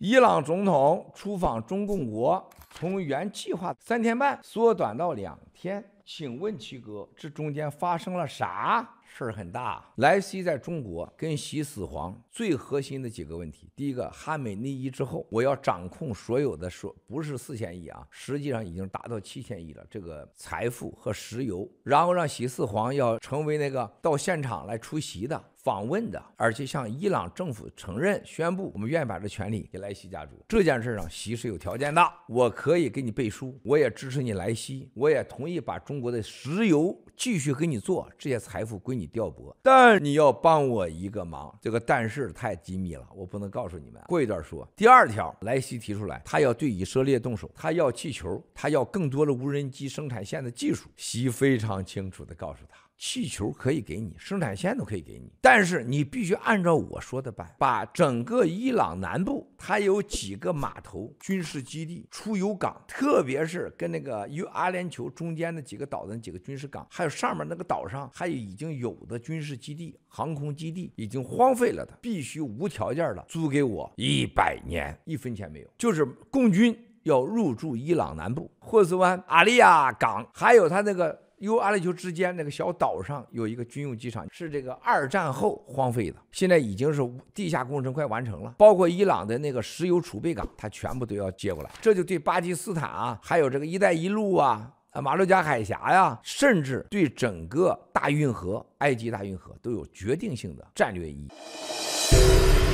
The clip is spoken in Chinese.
伊朗总统出访中共国，从原计划三天半缩短到两天。请问七哥，这中间发生了啥事儿？很大。莱西在中国跟习四皇最核心的几个问题：第一个，哈美内伊之后，我要掌控所有的说，不是四千亿啊，实际上已经达到七千亿了。这个财富和石油，然后让习四皇要成为那个到现场来出席的。访问的，而且向伊朗政府承认、宣布，我们愿意把这权利给莱西家族。这件事上，习是有条件的，我可以给你背书，我也支持你莱西，我也同意把中国的石油。继续给你做这些财富归你调拨，但你要帮我一个忙。这个但是太机密了，我不能告诉你们。过一段说。第二条，莱西提出来，他要对以色列动手，他要气球，他要更多的无人机生产线的技术。西非常清楚的告诉他，气球可以给你，生产线都可以给你，但是你必须按照我说的办，把整个伊朗南部，它有几个码头、军事基地、出油港，特别是跟那个阿联酋中间的几个岛的几个军事港，还有。上面那个岛上还有已经有的军事基地、航空基地已经荒废了的，必须无条件的租给我一百年，一分钱没有。就是共军要入驻伊朗南部霍斯湾、阿利亚港，还有他那个由阿联酋之间那个小岛上有一个军用机场，是这个二战后荒废的，现在已经是地下工程快完成了，包括伊朗的那个石油储备港，他全部都要接过来。这就对巴基斯坦啊，还有这个“一带一路”啊。啊，马六甲海峡呀，甚至对整个大运河、埃及大运河都有决定性的战略意义。